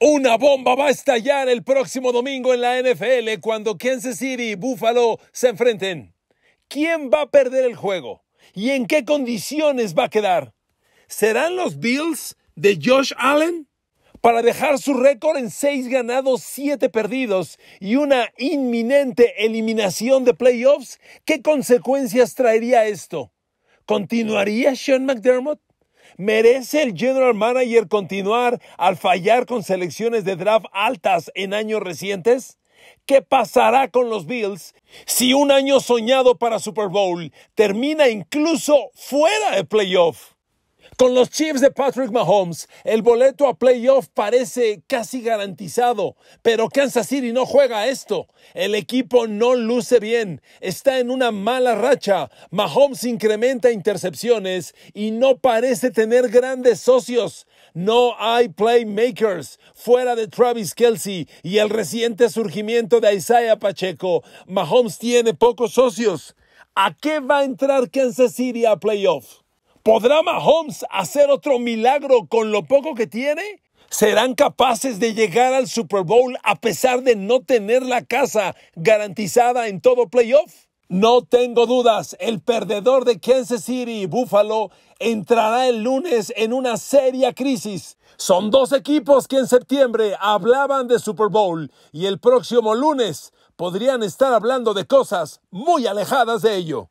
Una bomba va a estallar el próximo domingo en la NFL cuando Kansas City y Buffalo se enfrenten. ¿Quién va a perder el juego? ¿Y en qué condiciones va a quedar? ¿Serán los Bills de Josh Allen? Para dejar su récord en 6 ganados, siete perdidos y una inminente eliminación de playoffs, ¿qué consecuencias traería esto? ¿Continuaría Sean McDermott? ¿Merece el general manager continuar al fallar con selecciones de draft altas en años recientes? ¿Qué pasará con los Bills si un año soñado para Super Bowl termina incluso fuera de playoff? Con los Chiefs de Patrick Mahomes, el boleto a playoff parece casi garantizado, pero Kansas City no juega esto. El equipo no luce bien, está en una mala racha, Mahomes incrementa intercepciones y no parece tener grandes socios. No hay playmakers fuera de Travis Kelsey y el reciente surgimiento de Isaiah Pacheco. Mahomes tiene pocos socios. ¿A qué va a entrar Kansas City a playoff? ¿Podrá Mahomes hacer otro milagro con lo poco que tiene? ¿Serán capaces de llegar al Super Bowl a pesar de no tener la casa garantizada en todo playoff? No tengo dudas, el perdedor de Kansas City y Buffalo entrará el lunes en una seria crisis. Son dos equipos que en septiembre hablaban de Super Bowl y el próximo lunes podrían estar hablando de cosas muy alejadas de ello.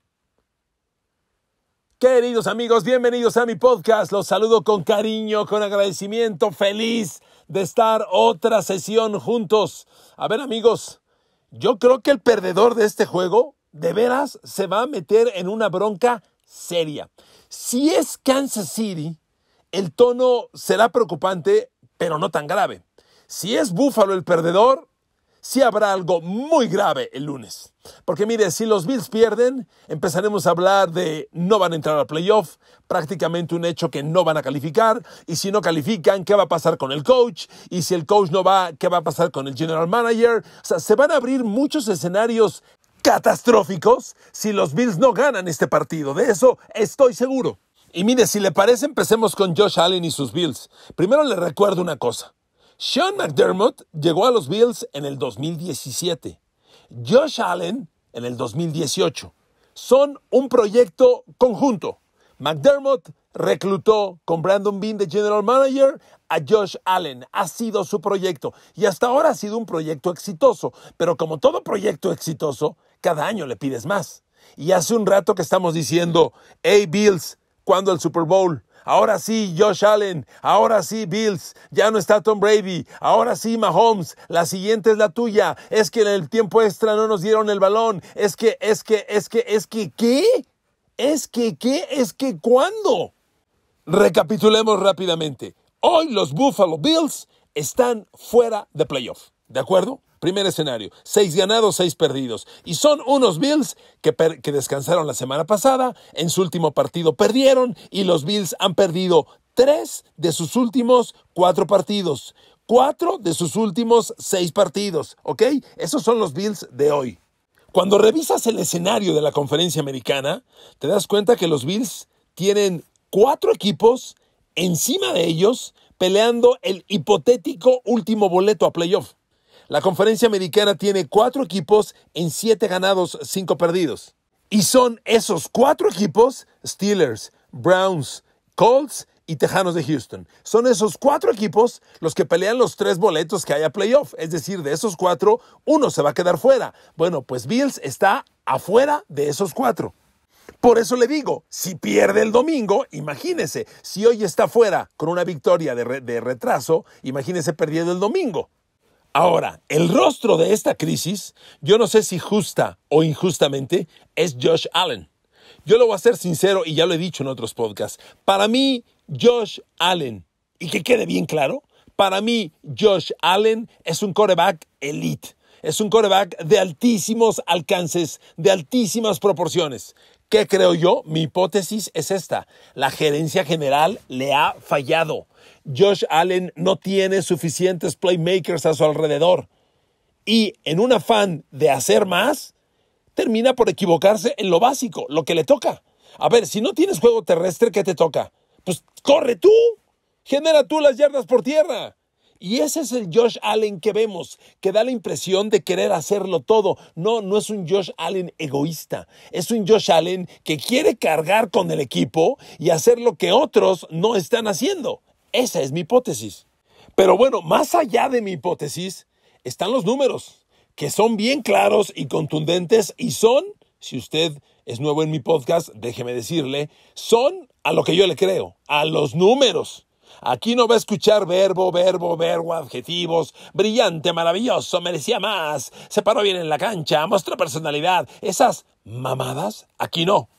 Queridos amigos, bienvenidos a mi podcast. Los saludo con cariño, con agradecimiento, feliz de estar otra sesión juntos. A ver amigos, yo creo que el perdedor de este juego de veras se va a meter en una bronca seria. Si es Kansas City, el tono será preocupante, pero no tan grave. Si es Búfalo el perdedor, sí habrá algo muy grave el lunes. Porque mire, si los Bills pierden, empezaremos a hablar de no van a entrar al playoff, prácticamente un hecho que no van a calificar, y si no califican, ¿qué va a pasar con el coach? Y si el coach no va, ¿qué va a pasar con el general manager? O sea, se van a abrir muchos escenarios catastróficos si los Bills no ganan este partido, de eso estoy seguro. Y mire, si le parece, empecemos con Josh Allen y sus Bills. Primero le recuerdo una cosa. Sean McDermott llegó a los Bills en el 2017. Josh Allen en el 2018. Son un proyecto conjunto. McDermott reclutó con Brandon Bean de General Manager a Josh Allen. Ha sido su proyecto y hasta ahora ha sido un proyecto exitoso. Pero como todo proyecto exitoso, cada año le pides más. Y hace un rato que estamos diciendo, hey Bills, ¿cuándo el Super Bowl? Ahora sí, Josh Allen. Ahora sí, Bills. Ya no está Tom Brady. Ahora sí, Mahomes. La siguiente es la tuya. Es que en el tiempo extra no nos dieron el balón. Es que, es que, es que, es que, ¿qué? Es que, ¿qué? Es que, ¿cuándo? Recapitulemos rápidamente. Hoy los Buffalo Bills están fuera de playoff. ¿De acuerdo? Primer escenario, seis ganados, seis perdidos. Y son unos Bills que, descansaron la semana pasada, en su último partido perdieron y los Bills han perdido tres de sus últimos cuatro partidos. Cuatro de sus últimos seis partidos, ¿ok? Esos son los Bills de hoy. Cuando revisas el escenario de la conferencia americana, te das cuenta que los Bills tienen cuatro equipos encima de ellos peleando el hipotético último boleto a playoff. La conferencia americana tiene cuatro equipos en siete ganados, cinco perdidos. Y son esos cuatro equipos, Steelers, Browns, Colts y Tejanos de Houston. Son esos cuatro equipos los que pelean los tres boletos que hay haya playoff. Es decir, de esos cuatro, uno se va a quedar fuera. Bueno, pues Bills está afuera de esos cuatro. Por eso le digo, si pierde el domingo, imagínese, si hoy está fuera con una victoria de, de retraso, imagínese perdiendo el domingo. Ahora, el rostro de esta crisis, yo no sé si justa o injustamente, es Josh Allen. Yo lo voy a ser sincero y ya lo he dicho en otros podcasts. Para mí, Josh Allen, y que quede bien claro, para mí Josh Allen es un coreback elite. Es un coreback de altísimos alcances, de altísimas proporciones. ¿Qué creo yo? Mi hipótesis es esta. La gerencia general le ha fallado. Josh Allen no tiene suficientes playmakers a su alrededor. Y en un afán de hacer más, termina por equivocarse en lo básico, lo que le toca. A ver, si no tienes juego terrestre, ¿qué te toca? Pues corre tú. Genera tú las yardas por tierra. Y ese es el Josh Allen que vemos, que da la impresión de querer hacerlo todo. No, no es un Josh Allen egoísta. Es un Josh Allen que quiere cargar con el equipo y hacer lo que otros no están haciendo. Esa es mi hipótesis. Pero bueno, más allá de mi hipótesis, están los números, que son bien claros y contundentes y son, si usted es nuevo en mi podcast, déjeme decirle, son a lo que yo le creo, a los números. Aquí no va a escuchar verbo, verbo, verbo, adjetivos. Brillante, maravilloso, merecía más. Se paró bien en la cancha, mostró personalidad. Esas mamadas, aquí no.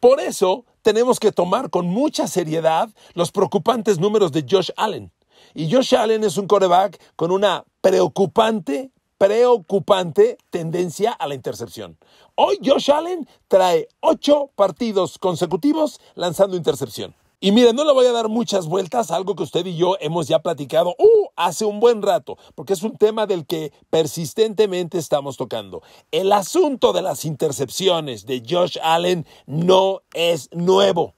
Por eso tenemos que tomar con mucha seriedad los preocupantes números de Josh Allen. Y Josh Allen es un coreback con una preocupante, preocupante tendencia a la intercepción. Hoy Josh Allen trae ocho partidos consecutivos lanzando intercepción. Y mire, no le voy a dar muchas vueltas a algo que usted y yo hemos ya platicado uh, hace un buen rato, porque es un tema del que persistentemente estamos tocando. El asunto de las intercepciones de Josh Allen no es nuevo.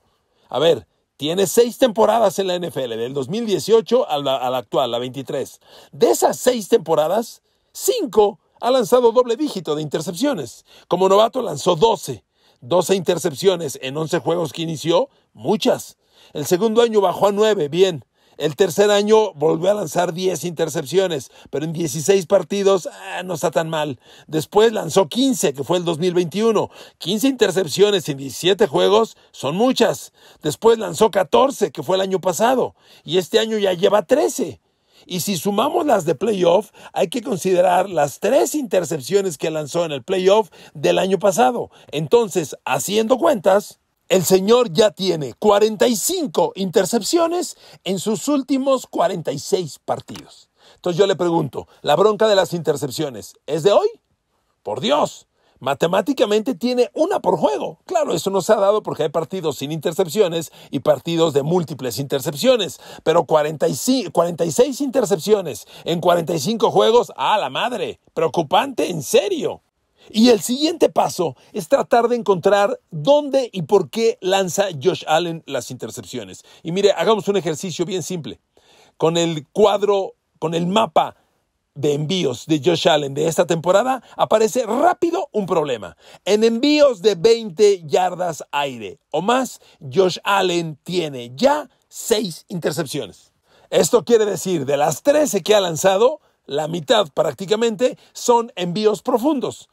A ver, tiene seis temporadas en la NFL, del 2018 a la, a actual, la 23. De esas seis temporadas, cinco ha lanzado doble dígito de intercepciones. Como novato lanzó 12. 12 intercepciones en 11 juegos que inició, muchas. El segundo año bajó a 9, bien. El tercer año volvió a lanzar 10 intercepciones, pero en 16 partidos ah, no está tan mal. Después lanzó 15, que fue el 2021. 15 intercepciones en 17 juegos son muchas. Después lanzó 14, que fue el año pasado. Y este año ya lleva 13. Y si sumamos las de playoff, hay que considerar las tres intercepciones que lanzó en el playoff del año pasado. Entonces, haciendo cuentas, el señor ya tiene 45 intercepciones en sus últimos 46 partidos. Entonces yo le pregunto, ¿la bronca de las intercepciones es de hoy? Por Dios, matemáticamente tiene una por juego. Claro, eso no se ha dado porque hay partidos sin intercepciones y partidos de múltiples intercepciones, pero 45, 46 intercepciones en 45 juegos, a la madre, preocupante, en serio. Y el siguiente paso es tratar de encontrar dónde y por qué lanza Josh Allen las intercepciones. Y mire, hagamos un ejercicio bien simple. Con el cuadro, con el mapa de envíos de Josh Allen de esta temporada, aparece rápido un problema. En envíos de 20 yardas aire o más, Josh Allen tiene ya 6 intercepciones. Esto quiere decir, de las 13 que ha lanzado, la mitad prácticamente son envíos profundos.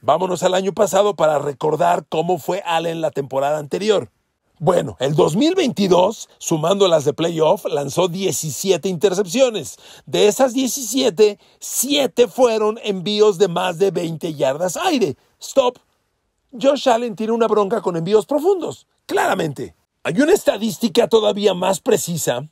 Vámonos al año pasado para recordar cómo fue Allen la temporada anterior. Bueno, el 2022, sumando las de playoff, lanzó 17 intercepciones. De esas 17, 7 fueron envíos de más de 20 yardas aire. Stop. Josh Allen tiene una bronca con envíos profundos, claramente. Hay una estadística todavía más precisa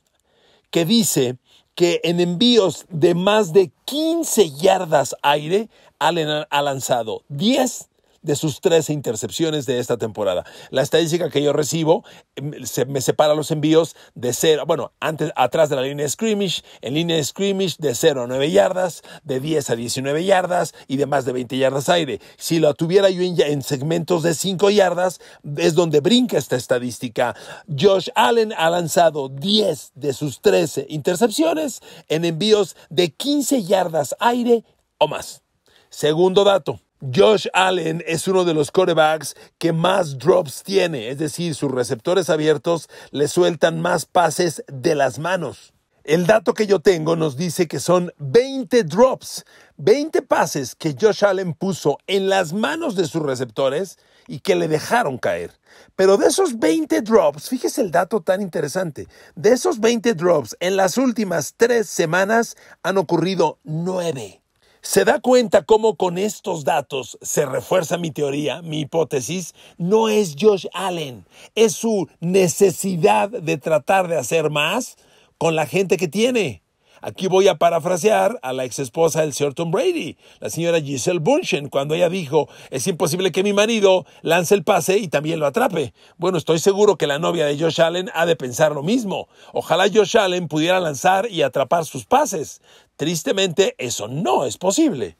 que dice que en envíos de más de 15 yardas aire, Allen ha lanzado 10 de sus 13 intercepciones de esta temporada. La estadística que yo recibo em, se, me separa los envíos de 0, bueno, antes, atrás de la línea de scrimmage, en línea de scrimmage de 0 a 9 yardas, de 10 a 19 yardas y de más de 20 yardas aire. Si lo tuviera yo en, en segmentos de 5 yardas, es donde brinca esta estadística. Josh Allen ha lanzado 10 de sus 13 intercepciones en envíos de 15 yardas aire o más. Segundo dato. Josh Allen es uno de los corebacks que más drops tiene, es decir, sus receptores abiertos le sueltan más pases de las manos. El dato que yo tengo nos dice que son 20 drops, 20 pases que Josh Allen puso en las manos de sus receptores y que le dejaron caer. Pero de esos 20 drops, fíjese el dato tan interesante, de esos 20 drops, en las últimas tres semanas han ocurrido 9. Se da cuenta cómo con estos datos se refuerza mi teoría, mi hipótesis, no es Josh Allen, es su necesidad de tratar de hacer más con la gente que tiene. Aquí voy a parafrasear a la ex esposa del señor Tom Brady, la señora Giselle Bunchen, cuando ella dijo, es imposible que mi marido lance el pase y también lo atrape. Bueno, estoy seguro que la novia de Josh Allen ha de pensar lo mismo. Ojalá Josh Allen pudiera lanzar y atrapar sus pases. Tristemente, eso no es posible.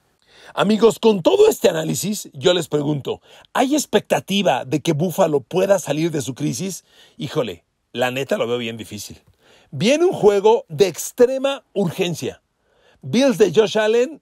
Amigos, con todo este análisis, yo les pregunto, ¿hay expectativa de que Buffalo pueda salir de su crisis? Híjole, la neta lo veo bien difícil. Viene un juego de extrema urgencia. Bills de Josh Allen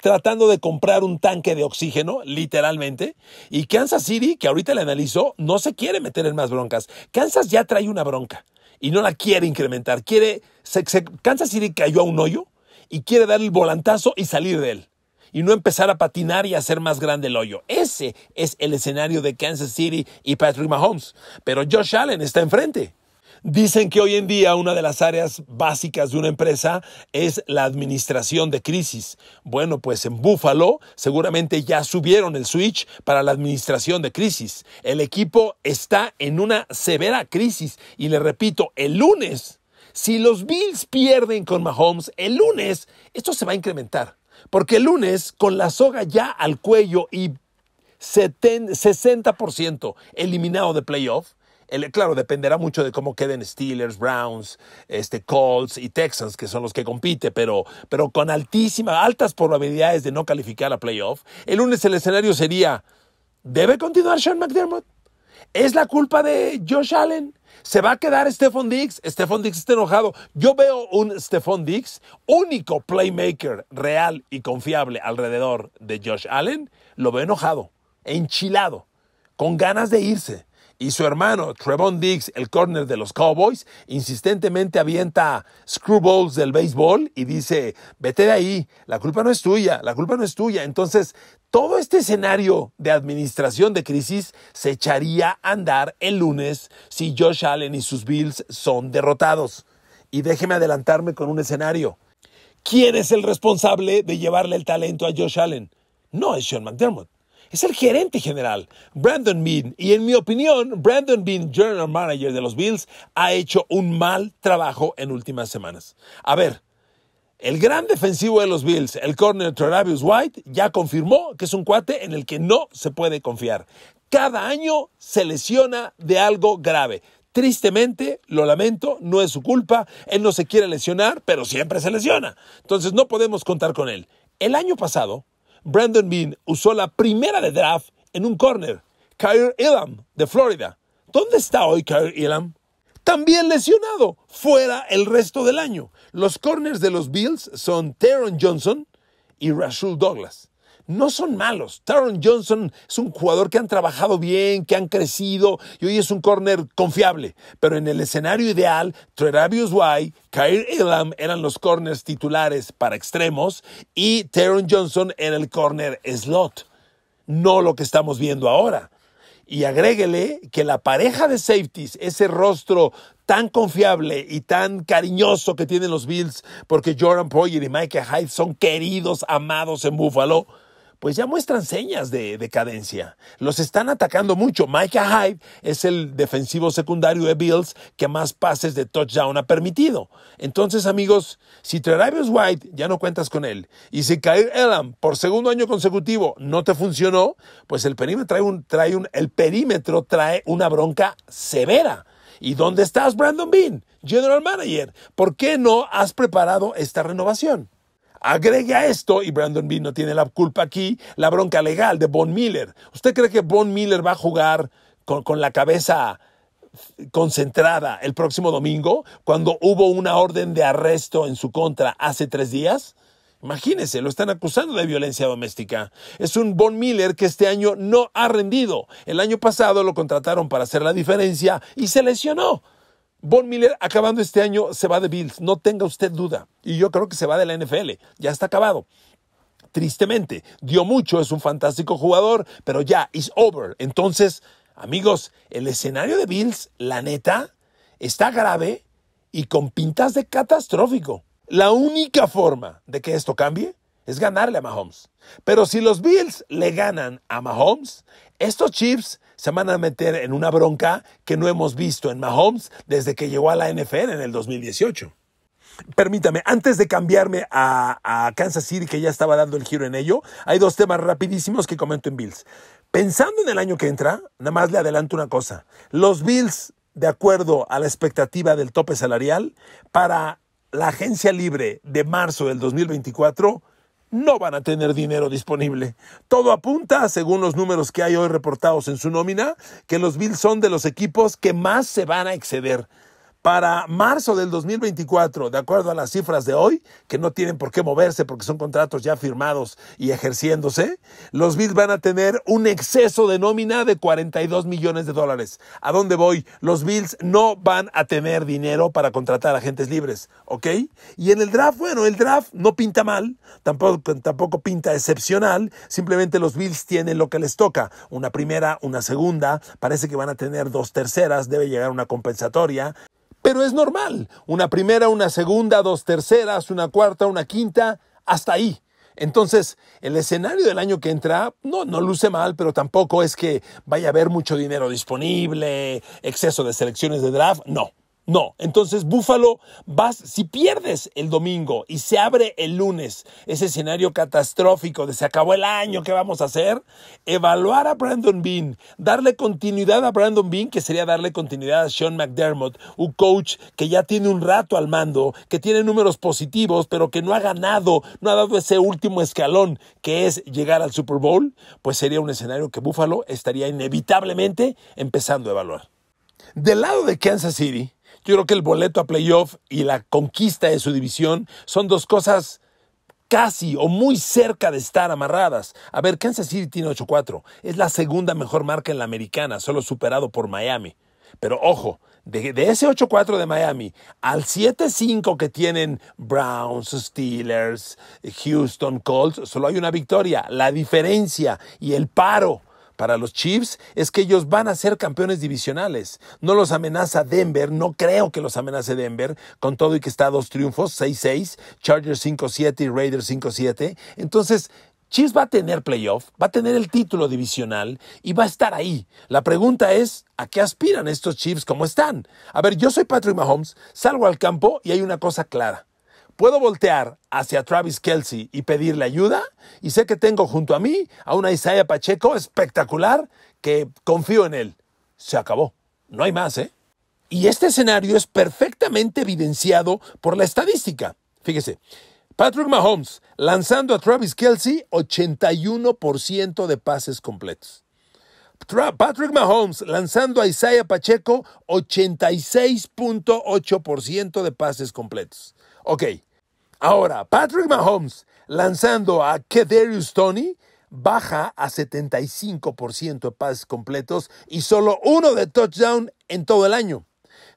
tratando de comprar un tanque de oxígeno, literalmente. Y Kansas City, que ahorita le analizo, no se quiere meter en más broncas. Kansas ya trae una bronca y no la quiere incrementar. Quiere, se, Kansas City cayó a un hoyo y quiere dar el volantazo y salir de él. Y no empezar a patinar y hacer más grande el hoyo. Ese es el escenario de Kansas City y Patrick Mahomes. Pero Josh Allen está enfrente. Dicen que hoy en día una de las áreas básicas de una empresa es la administración de crisis. Bueno, pues en Buffalo seguramente ya subieron el switch para la administración de crisis. El equipo está en una severa crisis y le repito, el lunes, si los Bills pierden con Mahomes, el lunes esto se va a incrementar. Porque el lunes, con la soga ya al cuello y 60% eliminado de playoffs claro, dependerá mucho de cómo queden Steelers, Browns, este, Colts y Texans, que son los que compite, pero, pero con altísimas, altas probabilidades de no calificar a playoff. El lunes el escenario sería, ¿debe continuar Sean McDermott? ¿Es la culpa de Josh Allen? ¿Se va a quedar Stephon Diggs? Stephon Diggs está enojado. Yo veo un Stephon Diggs, único playmaker real y confiable alrededor de Josh Allen, lo veo enojado, enchilado, con ganas de irse y su hermano Trevon Diggs, el corner de los Cowboys, insistentemente avienta screwballs del béisbol y dice, vete de ahí, la culpa no es tuya, la culpa no es tuya. Entonces, todo este escenario de administración de crisis se echaría a andar el lunes si Josh Allen y sus Bills son derrotados. Y déjeme adelantarme con un escenario. ¿Quién es el responsable de llevarle el talento a Josh Allen? No es Sean McDermott es el gerente general, Brandon Bean. Y en mi opinión, Brandon Bean, general manager de los Bills, ha hecho un mal trabajo en últimas semanas. A ver, el gran defensivo de los Bills, el corner Travis White, ya confirmó que es un cuate en el que no se puede confiar. Cada año se lesiona de algo grave. Tristemente, lo lamento, no es su culpa, él no se quiere lesionar, pero siempre se lesiona. Entonces no podemos contar con él. El año pasado, Brandon Bean usó la primera de draft en un corner, Kyrie Elam, de Florida. ¿Dónde está hoy Kyrie Elam? También lesionado, fuera el resto del año. Los corners de los Bills son Teron Johnson y Rashul Douglas no son malos. Taron Johnson es un jugador que han trabajado bien, que han crecido y hoy es un corner confiable. Pero en el escenario ideal, Treravius White, Kyle Elam eran los corners titulares para extremos y Taron Johnson era el corner slot. No lo que estamos viendo ahora. Y agréguele que la pareja de safeties, ese rostro tan confiable y tan cariñoso que tienen los Bills, porque Jordan Poyer y Mike Hyde son queridos, amados en Buffalo pues ya muestran señas de decadencia. Los están atacando mucho. Micah Hyde es el defensivo secundario de Bills que más pases de touchdown ha permitido. Entonces, amigos, si Travis White ya no cuentas con él y si Kair Elam por segundo año consecutivo no te funcionó, pues el perímetro trae un, trae un, el perímetro trae una bronca severa. ¿Y dónde estás, Brandon Bean, general manager? ¿Por qué no has preparado esta renovación? Agregue a esto, y Brandon Bean no tiene la culpa aquí, la bronca legal de Von Miller. ¿Usted cree que Von Miller va a jugar con, la cabeza concentrada el próximo domingo cuando hubo una orden de arresto en su contra hace tres días? Imagínese, lo están acusando de violencia doméstica. Es un Von Miller que este año no ha rendido. El año pasado lo contrataron para hacer la diferencia y se lesionó. Von Miller acabando este año se va de Bills, no tenga usted duda. Y yo creo que se va de la NFL, ya está acabado. Tristemente, dio mucho, es un fantástico jugador, pero ya, it's over. Entonces, amigos, el escenario de Bills, la neta, está grave y con pintas de catastrófico. La única forma de que esto cambie es ganarle a Mahomes. Pero si los Bills le ganan a Mahomes, estos chips se van a meter en una bronca que no hemos visto en Mahomes desde que llegó a la NFL en el 2018. Permítame, antes de cambiarme a, a Kansas City, que ya estaba dando el giro en ello, hay dos temas rapidísimos que comento en Bills. Pensando en el año que entra, nada más le adelanto una cosa. Los Bills, de acuerdo a la expectativa del tope salarial, para la agencia libre de marzo del 2024, no van a tener dinero disponible. Todo apunta, según los números que hay hoy reportados en su nómina, que los Bills son de los equipos que más se van a exceder para marzo del 2024, de acuerdo a las cifras de hoy, que no tienen por qué moverse porque son contratos ya firmados y ejerciéndose, los Bills van a tener un exceso de nómina de 42 millones de dólares. ¿A dónde voy? Los Bills no van a tener dinero para contratar agentes libres, ¿ok? Y en el draft, bueno, el draft no pinta mal, tampoco, tampoco pinta excepcional, simplemente los Bills tienen lo que les toca, una primera, una segunda, parece que van a tener dos terceras, debe llegar una compensatoria, pero es normal. Una primera, una segunda, dos terceras, una cuarta, una quinta, hasta ahí. Entonces, el escenario del año que entra no, no luce mal, pero tampoco es que vaya a haber mucho dinero disponible, exceso de selecciones de draft, no. No, entonces Búfalo, vas, si pierdes el domingo y se abre el lunes ese escenario catastrófico de se acabó el año, ¿qué vamos a hacer? Evaluar a Brandon Bean, darle continuidad a Brandon Bean, que sería darle continuidad a Sean McDermott, un coach que ya tiene un rato al mando, que tiene números positivos, pero que no ha ganado, no ha dado ese último escalón que es llegar al Super Bowl, pues sería un escenario que Búfalo estaría inevitablemente empezando a evaluar. Del lado de Kansas City, yo creo que el boleto a playoff y la conquista de su división son dos cosas casi o muy cerca de estar amarradas. A ver, Kansas City tiene 8-4. Es la segunda mejor marca en la americana, solo superado por Miami. Pero ojo, de, ese 8-4 de Miami al 7-5 que tienen Browns, Steelers, Houston Colts, solo hay una victoria. La diferencia y el paro para los Chiefs es que ellos van a ser campeones divisionales. No los amenaza Denver, no creo que los amenace Denver, con todo y que está a dos triunfos, 6-6, Chargers 5-7 y Raiders 5-7. Entonces, Chiefs va a tener playoff, va a tener el título divisional y va a estar ahí. La pregunta es, ¿a qué aspiran estos Chiefs? ¿Cómo están? A ver, yo soy Patrick Mahomes, salgo al campo y hay una cosa clara. Puedo voltear hacia Travis Kelsey y pedirle ayuda y sé que tengo junto a mí a una Isaiah Pacheco espectacular que confío en él. Se acabó. No hay más, ¿eh? Y este escenario es perfectamente evidenciado por la estadística. Fíjese, Patrick Mahomes lanzando a Travis Kelsey 81% de pases completos. Patrick Mahomes lanzando a Isaiah Pacheco 86.8% de pases completos. Ok, Ahora, Patrick Mahomes lanzando a Kedarius Tony baja a 75% de pases completos y solo uno de touchdown en todo el año.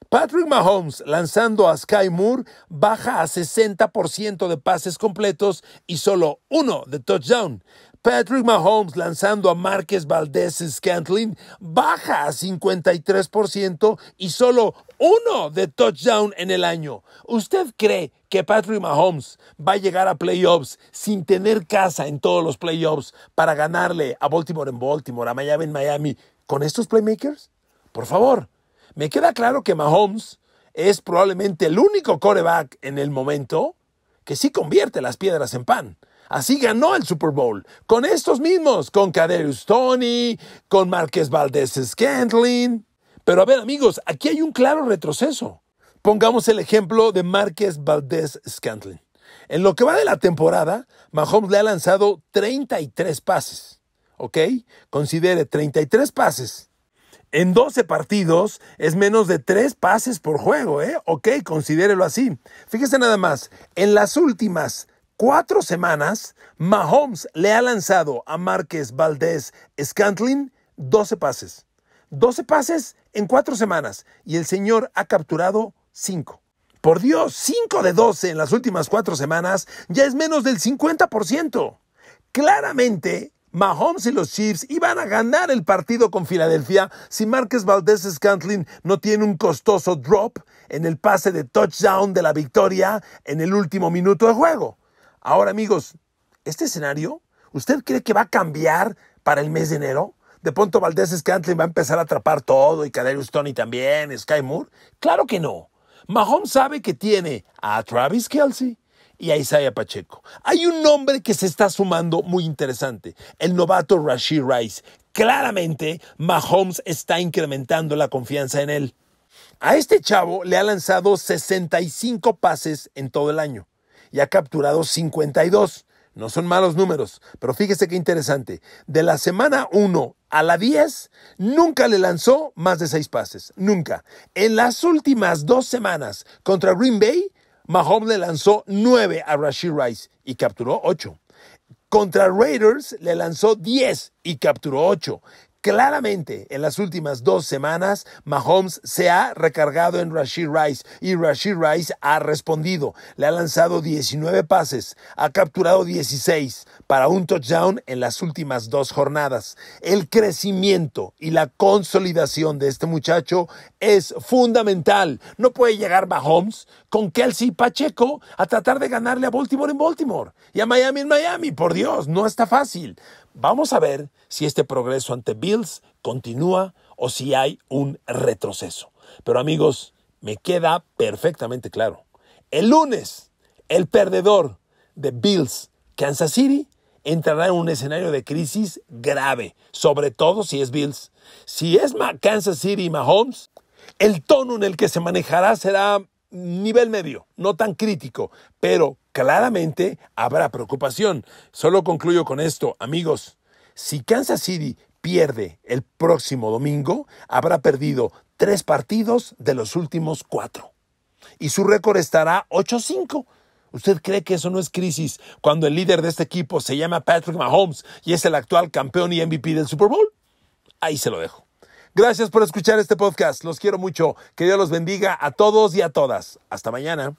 Patrick Mahomes lanzando a Sky Moore baja a 60% de pases completos y solo uno de touchdown. Patrick Mahomes lanzando a Márquez Valdez Scantlin baja a 53% y solo uno de touchdown en el año. ¿Usted cree que Patrick Mahomes va a llegar a playoffs sin tener casa en todos los playoffs para ganarle a Baltimore en Baltimore, a Miami en Miami, con estos playmakers? Por favor, me queda claro que Mahomes es probablemente el único coreback en el momento que sí convierte las piedras en pan. Así ganó el Super Bowl. Con estos mismos, con Caderius Tony, con Márquez Valdez-Scantlin... Pero a ver amigos, aquí hay un claro retroceso. Pongamos el ejemplo de Márquez Valdés Scantlin. En lo que va de la temporada, Mahomes le ha lanzado 33 pases. ¿Ok? Considere 33 pases. En 12 partidos es menos de 3 pases por juego, ¿eh? Ok, considérelo así. Fíjese nada más, en las últimas 4 semanas, Mahomes le ha lanzado a Márquez Valdés Scantlin 12 pases. 12 pases en cuatro semanas y el señor ha capturado cinco. Por Dios, cinco de doce en las últimas cuatro semanas ya es menos del 50%. Claramente, Mahomes y los Chiefs iban a ganar el partido con Filadelfia si Márquez valdez Scantlin no tiene un costoso drop en el pase de touchdown de la victoria en el último minuto de juego. Ahora amigos, ¿este escenario usted cree que va a cambiar para el mes de enero? de pronto Valdés Scantling va a empezar a atrapar todo y Kadarius Tony también, Sky Moore? Claro que no. Mahomes sabe que tiene a Travis Kelsey y a Isaiah Pacheco. Hay un nombre que se está sumando muy interesante, el novato Rashid Rice. Claramente, Mahomes está incrementando la confianza en él. A este chavo le ha lanzado 65 pases en todo el año y ha capturado 52. No son malos números, pero fíjese qué interesante. De la semana 1 a la 10, nunca le lanzó más de 6 pases. Nunca. En las últimas dos semanas contra Green Bay, Mahomes le lanzó 9 a Rashid Rice y capturó 8. Contra Raiders le lanzó 10 y capturó 8. Claramente, en las últimas dos semanas, Mahomes se ha recargado en Rashid Rice y Rashid Rice ha respondido. Le ha lanzado 19 pases, ha capturado 16 para un touchdown en las últimas dos jornadas. El crecimiento y la consolidación de este muchacho es fundamental. No puede llegar Mahomes con Kelsey Pacheco a tratar de ganarle a Baltimore en Baltimore y a Miami en Miami. Por Dios, no está fácil. Vamos a ver si este progreso ante Bills continúa o si hay un retroceso. Pero amigos, me queda perfectamente claro. El lunes, el perdedor de Bills Kansas City entrará en un escenario de crisis grave, sobre todo si es Bills. Si es Kansas City y Mahomes, el tono en el que se manejará será nivel medio, no tan crítico, pero claramente habrá preocupación. Solo concluyo con esto, amigos. Si Kansas City pierde el próximo domingo, habrá perdido tres partidos de los últimos cuatro. Y su récord estará 8-5. ¿Usted cree que eso no es crisis cuando el líder de este equipo se llama Patrick Mahomes y es el actual campeón y MVP del Super Bowl? Ahí se lo dejo. Gracias por escuchar este podcast. Los quiero mucho. Que Dios los bendiga a todos y a todas. Hasta mañana.